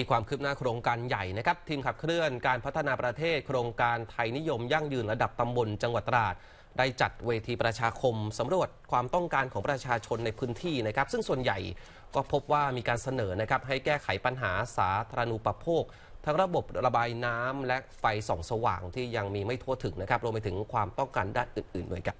มีความคืบหน้าโครงการใหญ่นะครับ ทีมขับเคลื่อนการพัฒนาประเทศ โครงการไทยนิยมยั่งยืนระดับตำบลจังหวัดตราด ได้จัดเวทีประชาคม สำรวจความต้องการของประชาชนในพื้นที่นะครับซึ่งส่วนใหญ่ก็พบว่ามีการเสนอนะครับให้แก้ไขปัญหาสาธารณูปโภค ทั้งระบบระบายน้ำและไฟส่องสว่างที่ยังมีไม่ทั่วถึงนะครับรวมไปถึงความต้องการด้านอื่นๆด้วยครับ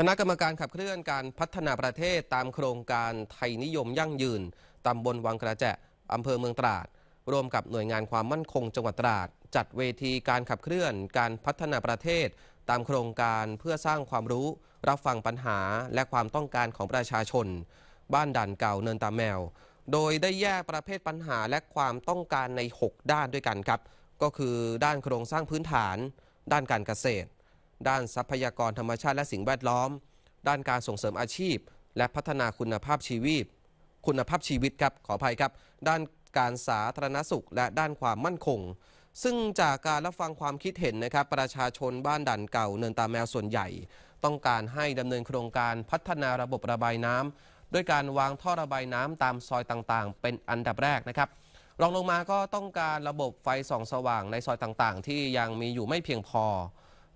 คณะกรรมการขับเคลื่อนการพัฒนาประเทศตามโครงการไทยนิยมยั่งยืนตำบลวังกระแจอำเภอเมืองตราดร่วมกับหน่วยงานความมั่นคงจังหวัดตราดจัดเวทีการขับเคลื่อนการพัฒนาประเทศ ตามโครงการเพื่อสร้างความรู้ รับฟังปัญหาและความต้องการของประชาชน บ้านด่านเก่าเนินตาแมว โดยได้แยกประเภทปัญหาและความต้องการใน 6 ด้านด้วยกันครับ ก็คือด้านโครงสร้างพื้นฐานด้านการเกษตรด้านทรัพยากรธรรมชาติและสิ่งแวดล้อม ด้านการส่งเสริมอาชีพ และพัฒนาคุณภาพชีวิต คุณภาพชีวิตครับขออภัยครับ ด้านการสาธารณสุขและด้านความมั่นคง ซึ่งจากการรับฟังความคิดเห็นนะครับประชาชนบ้านด่านเก่า เนินตาแมวส่วนใหญ่ ต้องการให้ดำเนินโครงการพัฒนาระบบระบายน้ำด้วยการวางท่อระบายน้ำตามซอยต่างๆ เป็นอันดับแรกนะครับรองลงมาก็ต้องการระบบไฟส่อง สว่างในซอยต่างๆ ที่ยังมีอยู่ไม่เพียงพอ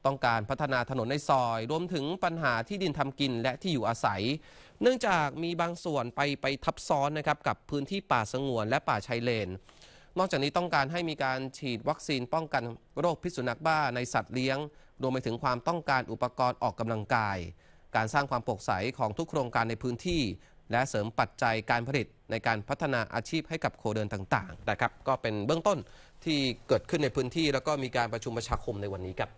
ต้องการพัฒนาถนนในซอย รวมถึงปัญหาที่ดินทำกินและที่อยู่อาศัย เนื่องจากมีบางส่วนไปไปทับซ้อนนะครับ กับพื้นที่ป่าสงวนและป่าชายเลนนอกจากนี้ต้องการให้มีการฉีดวัคซีนป้องกันโรคพิษสุนัขบ้าในสัตว์เลี้ยง รวมไปถึงความต้องการอุปกรณ์ออกกำลังกาย การสร้างความโปร่งใสของทุกโครงการในพื้นที่ และเสริมปัจจัยการผลิตในการพัฒนาอาชีพให้กับโคเดินต่างๆนะครับก็เป็นเบื้องต้นที่เกิดขึ้นในพื้นที่ แล้วก็มีการประชุมประชาคมในวันนี้ครับ